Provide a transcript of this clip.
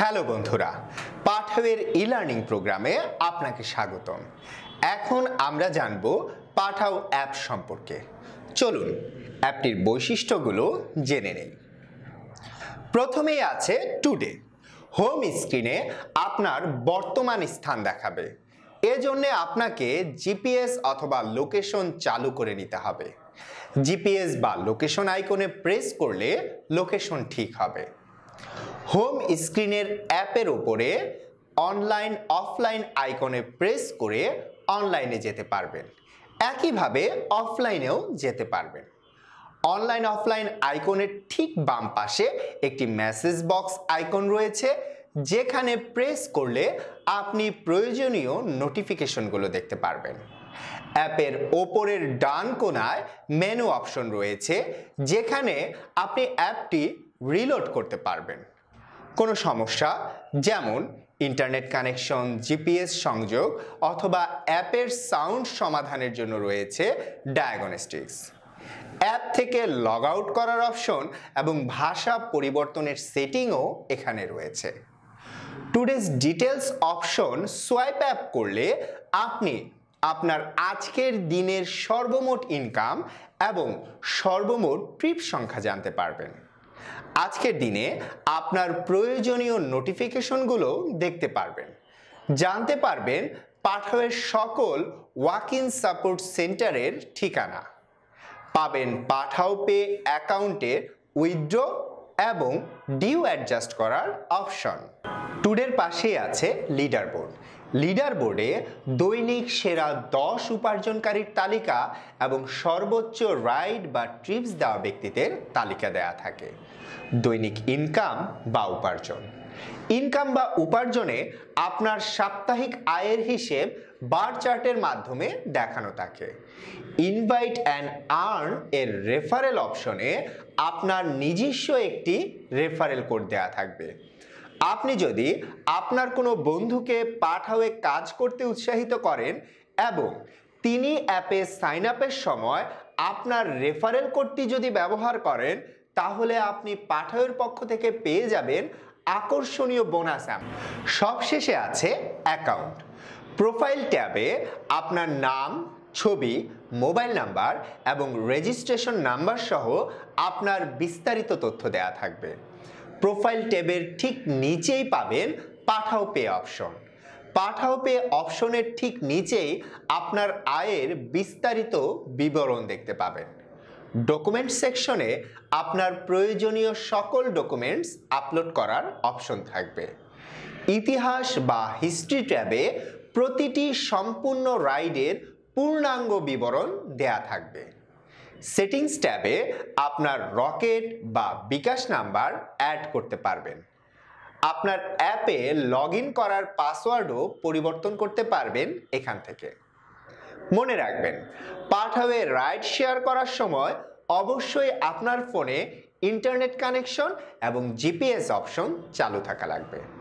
hello বন্ধুরা পাঠাওয়ের e learning প্রোগ্রামে আপনাকে স্বাগতম এখন আমরা জানব পাঠাও অ্যাপ সম্পর্কে চলুন অ্যাপটির বৈশিষ্ট্যগুলো জেনে নেই প্রথমেই আছে টুডে হোম স্ক্রিনে আপনার বর্তমান স্থান দেখাবে এজন্য আপনাকে জিপিএস অথবা লোকেশন চালু করে নিতে হবে জিপিএস বা লোকেশন আইকনে প্রেস করলে লোকেশন ঠিক হবে হোম স্ক্রিনের অ্যাপের ওপরে অনলাইন অফলাইন আইকনে প্রেস করে অনলাইনে যেতে পারবেন একইভাবে অফলাইনেও যেতে পারবেন অনলাইন অফলাইন আইকনের ঠিক বাম পাশে একটি মেসেজ বক্স আইকন রয়েছে যেখানে প্রেস করলে আপনি প্রয়োজনীয় নোটিফিকেশনগুলো দেখতে পারবেন অ্যাপের ওপরের ডান কোনায় মেনু অপশন রয়েছে যেখানে আপনি অ্যাপটি রিলোড করতে পারবেন কোনো সমস্যা যেমন ইন্টারনেট কানেকশন জিপিএস সংযোগ অথবা অ্যাপের সাউন্ড সমাধানের জন্য রয়েছে ডায়াগনস্টিক্স অ্যাপ থেকে লগ আউট করার অপশন এবং ভাষা পরিবর্তনের সেটিংও এখানে রয়েছে today's details option swipe app করলে আপনি আপনার আজকের দিনের সর্বমোট ইনকাম এবং সর্বমোট ট্রিপ সংখ্যা জানতে পারবেন আজকের দিনে আপনার প্রয়োজনীয় নোটিফিকেশনগুলো দেখতে পারবেন জানতে পারবেন পাঠাওয়ের সকল ওয়াক ইন সাপোর্ট সেন্টারের ঠিকানা পাবেন পাঠাও পে অ্যাকাউন্টে উইথড্র এবং ডিউ অ্যাডজাস্ট করার অপশন টুডের পাশেই আছে লিডার বোর্ড লিডার বোর্ডে দৈনিক সেরা দশ উপার্জনকারীর তালিকা এবং সর্বোচ্চ রাইড বা ট্রিপস দেওয়া ব্যক্তিদের তালিকা দেয়া থাকে দৈনিক ইনকাম বা উপার্জন ইনকাম বা উপার্জনে আপনার সাপ্তাহিক আয়ের হিসেব বার চার্টের মাধ্যমে দেখানো থাকে ইনভাইট অ্যান্ড আর্ন এর রেফারেল অপশনে আপনার নিজস্ব একটি রেফারেল কোড দেয়া থাকবে আপনি যদি আপনার কোনো বন্ধুকে পাঠাওয়ে কাজ করতে উৎসাহিত করেন এবং তিনি অ্যাপে সাইন আপের সময় আপনার রেফারেল কোডটি যদি ব্যবহার করেন তাহলে আপনি পাঠাওয়ের পক্ষ থেকে পেয়ে যাবেন আকর্ষণীয় বোনাস অ্যাপ সবশেষে আছে অ্যাকাউন্ট প্রোফাইল ট্যাবে আপনার নাম ছবি মোবাইল নাম্বার এবং রেজিস্ট্রেশন নাম্বার সহ আপনার বিস্তারিত তথ্য দেয়া থাকবে প্রোফাইল ট্যাবের ঠিক নিচেই পাবেন Pathao pay option Pathao pay অপশনের ঠিক নিচেই আপনার আয়ের বিস্তারিত বিবরণ দেখতে পাবেন ডকুমেন্ট সেকশনে আপনার প্রয়োজনীয় সকল ডকুমেন্টস আপলোড করার অপশন থাকবে ইতিহাস বা হিস্ট্রি ট্যাবে প্রতিটি সম্পূর্ণ রাইডের পূর্ণাঙ্গ বিবরণ দেয়া থাকবে সেটিংস ট্যাবে আপনার রকেট বা বিকাশ নাম্বার অ্যাড করতে পারবেন আপনার অ্যাপে লগ করার পাসওয়ার্ডও পরিবর্তন করতে পারবেন এখান থেকে মনে রাখবেন পাঠাবে রাইড শেয়ার করার সময় অবশ্যই আপনার ফোনে ইন্টারনেট কানেকশন এবং জিপিএস অপশন চালু থাকা লাগবে